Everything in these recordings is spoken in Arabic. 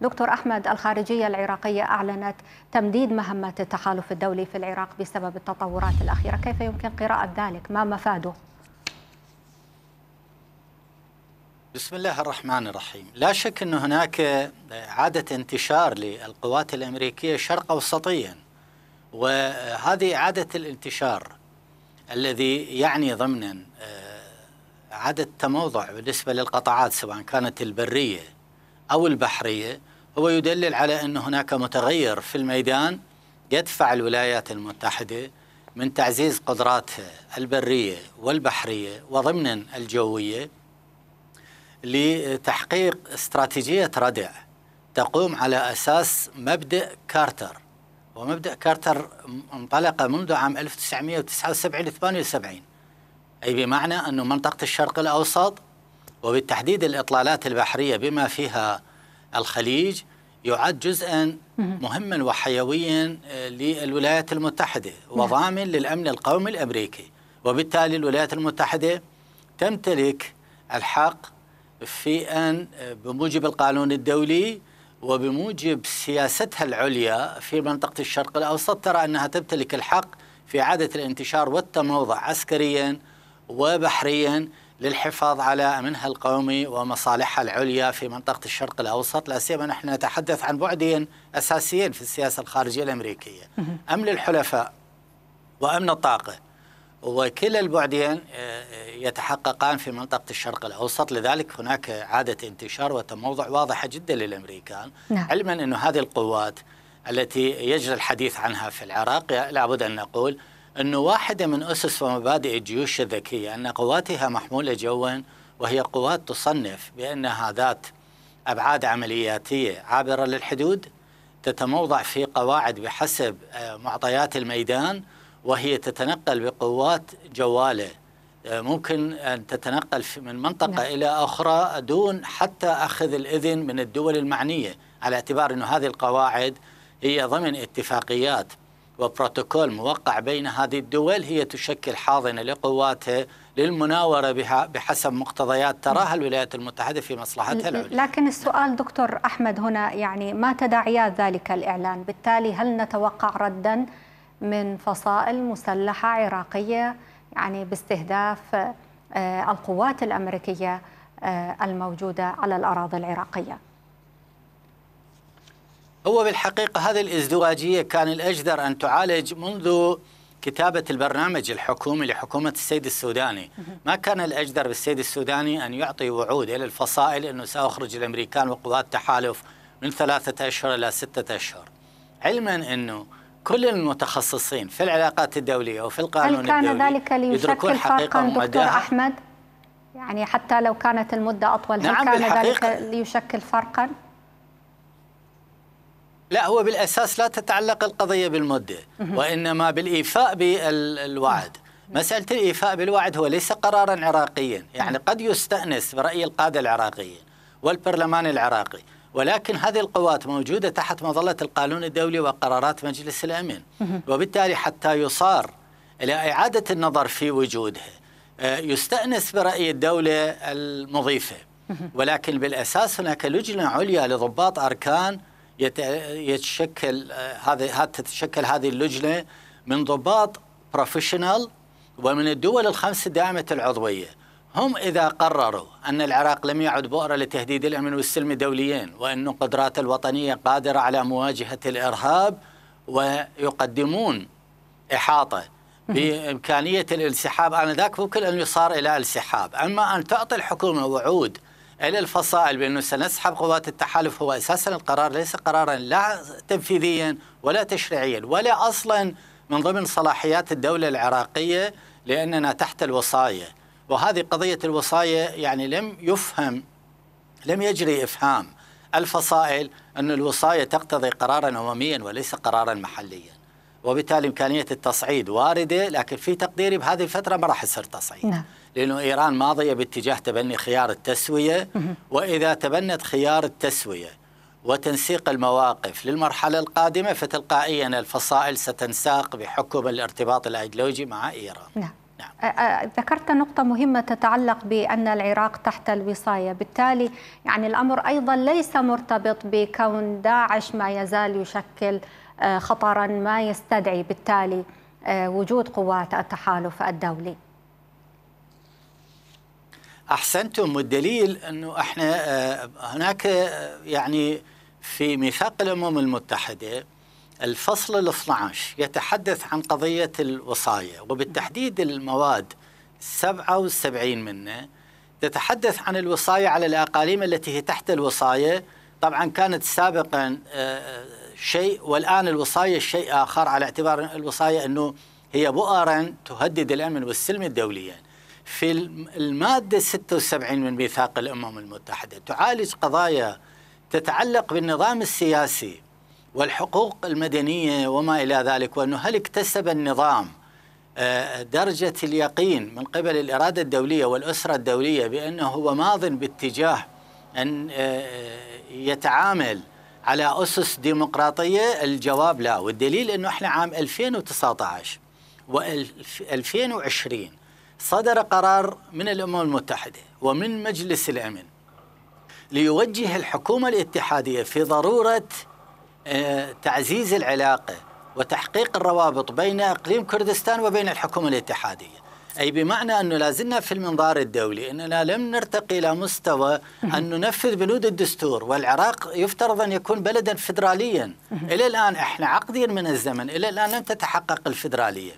دكتور أحمد الخارجية العراقية أعلنت تمديد مهمة التحالف الدولي في العراق بسبب التطورات الأخيرة كيف يمكن قراءة ذلك ما مفاده؟ بسم الله الرحمن الرحيم لا شك أن هناك عادة انتشار للقوات الأمريكية شرق أوسطيا وهذه عادة الانتشار الذي يعني ضمنا آه، عدد تموضع بالنسبة للقطاعات سواء كانت البرية أو البحرية هو يدلل على أن هناك متغير في الميدان يدفع الولايات المتحدة من تعزيز قدراتها البرية والبحرية وضمنا الجوية لتحقيق استراتيجية ردع تقوم على أساس مبدأ كارتر ومبدأ كارتر انطلق منذ عام 1979 78 أي بمعنى أن منطقة الشرق الأوسط وبالتحديد الإطلالات البحرية بما فيها الخليج يعد جزءا مهما وحيويا آه، للولايات المتحدة نعم. وضامن للأمن القومي الأمريكي وبالتالي الولايات المتحدة تمتلك الحق في أن آه، بموجب القانون الدولي وبموجب سياستها العليا في منطقة الشرق الأوسط ترى أنها تمتلك الحق في إعادة الانتشار والتموضع عسكريا وبحريا للحفاظ على امنها القومي ومصالحها العليا في منطقه الشرق الاوسط، لا سيما نحن نتحدث عن بعدين اساسيين في السياسه الخارجيه الامريكيه، امن الحلفاء وامن الطاقه. وكلا البعدين آه، آه، يتحققان في منطقة الشرق الأوسط لذلك هناك عادة انتشار وتموضع واضحة جدا للأمريكان نعم. علما أن هذه القوات التي يجري الحديث عنها في العراق لابد أن نقول أنه واحدة من أسس ومبادئ الجيوش الذكية أن قواتها محمولة جوا وهي قوات تصنف بأنها ذات أبعاد عملياتية عابرة للحدود تتموضع في قواعد بحسب آه، معطيات الميدان وهي تتنقل بقوات جواله آه، ممكن أن تتنقل من منطقة نعم. إلى أخرى دون حتى أخذ الإذن من الدول المعنية على اعتبار أن هذه القواعد هي ضمن اتفاقيات وبروتوكول موقع بين هذه الدول هي تشكل حاضنة لقواتها للمناورة بها بحسب مقتضيات تراها الولايات المتحدة في مصلحتها العليا لكن السؤال دكتور أحمد هنا يعني ما تداعيات ذلك الإعلان بالتالي هل نتوقع ردا من فصائل مسلحة عراقية يعني باستهداف آه، القوات الأمريكية آه، الموجودة على الأراضي العراقية هو بالحقيقة هذه الازدواجية كان الأجدر أن تعالج منذ كتابة البرنامج الحكومي لحكومة السيد السوداني ما كان الأجدر بالسيد السوداني أن يعطي وعود إلى الفصائل أنه سأخرج الأمريكان وقوات تحالف من ثلاثة أشهر إلى ستة أشهر علما أنه كل المتخصصين في العلاقات الدولية وفي القانون هل كان الدولي ذلك ليشكل فرقا دكتور أحمد؟ يعني حتى لو كانت المدة أطول نعم هل كان ذلك ليشكل فرقا؟ لا هو بالأساس لا تتعلق القضية بالمدة وإنما بالإيفاء بالوعد مسألة الإيفاء بالوعد هو ليس قرارا عراقيا يعني قد يستأنس برأي القادة العراقيين والبرلمان العراقي ولكن هذه القوات موجودة تحت مظلة القانون الدولي وقرارات مجلس الأمن وبالتالي حتى يصار إلى إعادة النظر في وجودها آه، يستأنس برأي الدولة المضيفة ولكن بالأساس هناك لجنة عليا لضباط أركان يتشكل هذه تتشكل هذه اللجنه من ضباط بروفيشنال ومن الدول الخمس دائمه العضويه هم إذا قرروا أن العراق لم يعد بؤرة لتهديد الأمن والسلم دوليين وأن قدرات الوطنية قادرة على مواجهة الإرهاب ويقدمون إحاطة بإمكانية الانسحاب آنذاك ممكن أن يصار إلى انسحاب أما أن تعطي الحكومة وعود إلى يعني الفصائل بأنه سنسحب قوات التحالف هو أساسا القرار ليس قرارا لا تنفيذيا ولا تشريعيا ولا أصلا من ضمن صلاحيات الدولة العراقية لأننا تحت الوصاية وهذه قضية الوصاية يعني لم يفهم لم يجري إفهام الفصائل أن الوصاية تقتضي قرارا أمميا وليس قرارا محليا وبالتالي إمكانية التصعيد واردة لكن في تقديري بهذه الفترة ما راح يصير تصعيد نعم. لأنه إيران ماضية باتجاه تبني خيار التسوية وإذا تبنت خيار التسوية وتنسيق المواقف للمرحلة القادمة فتلقائيا الفصائل ستنساق بحكم الارتباط الأيديولوجي مع إيران نعم. نعم. ذكرت نقطة مهمة تتعلق بأن العراق تحت الوصاية بالتالي يعني الأمر أيضا ليس مرتبط بكون داعش ما يزال يشكل آه، خطرا ما يستدعي بالتالي آه، وجود قوات التحالف الدولي احسنتم والدليل انه احنا آه، هناك يعني في ميثاق الامم المتحده الفصل ال 12 يتحدث عن قضيه الوصايا وبالتحديد المواد 77 منه تتحدث عن الوصايه على الاقاليم التي هي تحت الوصايه طبعا كانت سابقا شيء والآن الوصاية شيء آخر على اعتبار الوصاية أنه هي بؤرا تهدد الأمن والسلم الدوليين. في المادة 76 من ميثاق الأمم المتحدة تعالج قضايا تتعلق بالنظام السياسي والحقوق المدنية وما إلى ذلك وأنه هل اكتسب النظام آه، درجة اليقين من قبل الإرادة الدولية والأسرة الدولية بأنه هو ماض باتجاه أن آه، يتعامل على أسس ديمقراطية الجواب لا والدليل أنه إحنا عام 2019 و2020 صدر قرار من الأمم المتحدة ومن مجلس الأمن ليوجه الحكومة الاتحادية في ضرورة آه، تعزيز العلاقة وتحقيق الروابط بين إقليم كردستان وبين الحكومة الاتحادية أي بمعنى أنه لازلنا في المنظار الدولي أننا لم نرتقي إلى مستوى أن ننفذ بنود الدستور والعراق يفترض أن يكون بلدا فدراليا إلى الآن إحنا عقديا من الزمن إلى الآن لم تتحقق الفدرالية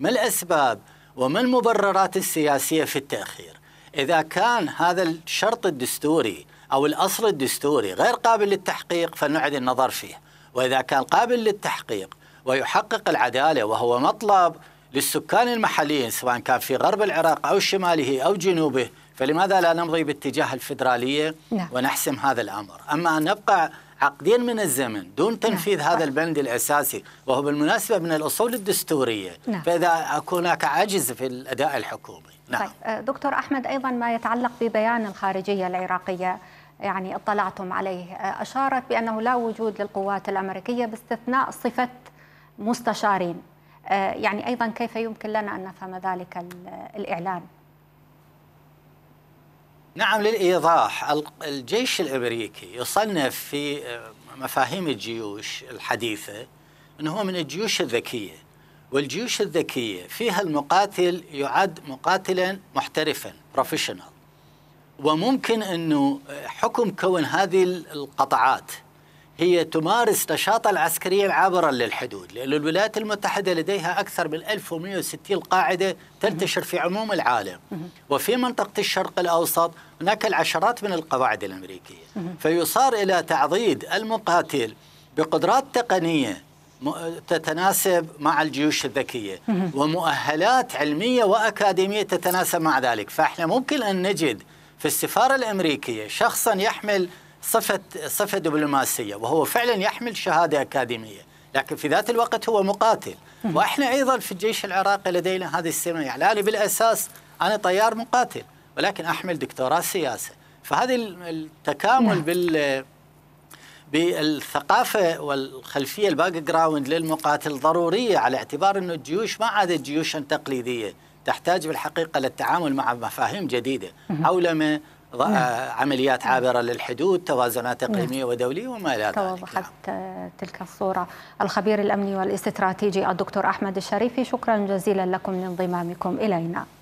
ما الأسباب وما المبررات السياسية في التأخير إذا كان هذا الشرط الدستوري أو الأصل الدستوري غير قابل للتحقيق فلنعد النظر فيه وإذا كان قابل للتحقيق ويحقق العدالة وهو مطلب للسكان المحليين سواء كان في غرب العراق أو شماله أو جنوبه فلماذا لا نمضي باتجاه الفدرالية نعم. ونحسم هذا الأمر أما أن نبقى عقدين من الزمن دون نعم. تنفيذ هذا البند الأساسي وهو بالمناسبة من الأصول الدستورية نعم. فإذا أكون هناك عجز في الأداء الحكومي نعم. طيب. آه، دكتور أحمد أيضا ما يتعلق ببيان الخارجية العراقية يعني اطلعتم عليه آه، أشارت بأنه لا وجود للقوات الأمريكية باستثناء صفة مستشارين آه، يعني أيضا كيف يمكن لنا أن نفهم ذلك الإعلان نعم للإيضاح الجيش الأمريكي يصنف في آه، مفاهيم الجيوش الحديثة أنه هو من الجيوش الذكية والجيوش الذكية فيها المقاتل يعد مقاتلا محترفا بروفيشنال وممكن أنه حكم كون هذه القطعات هي تمارس نشاطها العسكريا عبرا للحدود لأن الولايات المتحدة لديها أكثر من 1160 قاعدة تنتشر في عموم العالم وفي منطقة الشرق الأوسط هناك العشرات من القواعد الأمريكية فيصار إلى تعضيد المقاتل بقدرات تقنية تتناسب مع الجيوش الذكية ومؤهلات علمية وأكاديمية تتناسب مع ذلك فإحنا ممكن أن نجد في السفارة الأمريكية شخصا يحمل صفة صفة دبلوماسية وهو فعلا يحمل شهادة أكاديمية لكن في ذات الوقت هو مقاتل وإحنا أيضا في الجيش العراقي لدينا هذه يعني انا بالأساس أنا طيار مقاتل ولكن أحمل دكتوراه سياسة فهذه التكامل نعم. بال بالثقافة والخلفية الباك جراوند للمقاتل ضرورية على اعتبار أن الجيوش ما عادت جيوشا تقليدية تحتاج بالحقيقة للتعامل مع مفاهيم جديدة عولمه نعم. عمليات نعم. عابرة للحدود توازنات نعم. إقليمية نعم. ودولية وما إلى ذلك توضحت نعم. تلك الصورة الخبير الأمني والاستراتيجي الدكتور أحمد الشريفي شكرا جزيلا لكم لانضمامكم إلينا